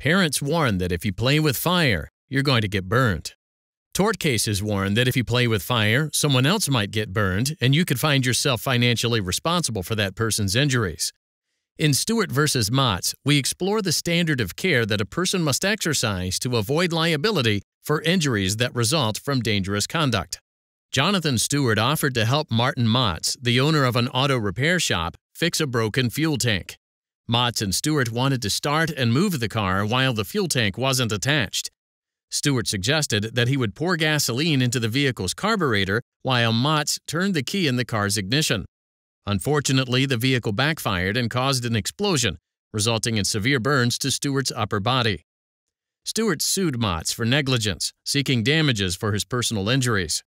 Parents warn that if you play with fire, you're going to get burned. Tort cases warn that if you play with fire, someone else might get burned, and you could find yourself financially responsible for that person's injuries. In Stewart v. Motts, we explore the standard of care that a person must exercise to avoid liability for injuries that result from dangerous conduct. Jonathan Stewart offered to help Martin Motts, the owner of an auto repair shop, fix a broken fuel tank. Motts and Stewart wanted to start and move the car while the fuel tank wasn't attached. Stewart suggested that he would pour gasoline into the vehicle's carburetor while Motts turned the key in the car's ignition. Unfortunately, the vehicle backfired and caused an explosion, resulting in severe burns to Stewart's upper body. Stewart sued Motts for negligence, seeking damages for his personal injuries.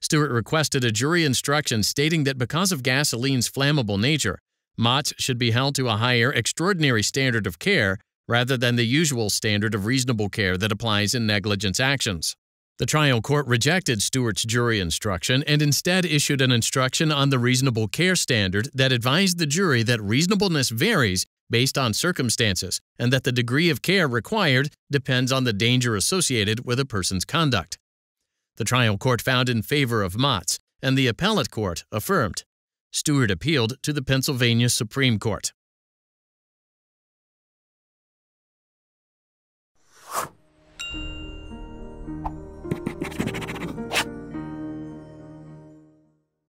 Stewart requested a jury instruction stating that because of gasoline's flammable nature, Mots should be held to a higher extraordinary standard of care rather than the usual standard of reasonable care that applies in negligence actions. The trial court rejected Stewart's jury instruction and instead issued an instruction on the reasonable care standard that advised the jury that reasonableness varies based on circumstances and that the degree of care required depends on the danger associated with a person's conduct. The trial court found in favor of Motts, and the appellate court affirmed. Stewart appealed to the Pennsylvania Supreme Court.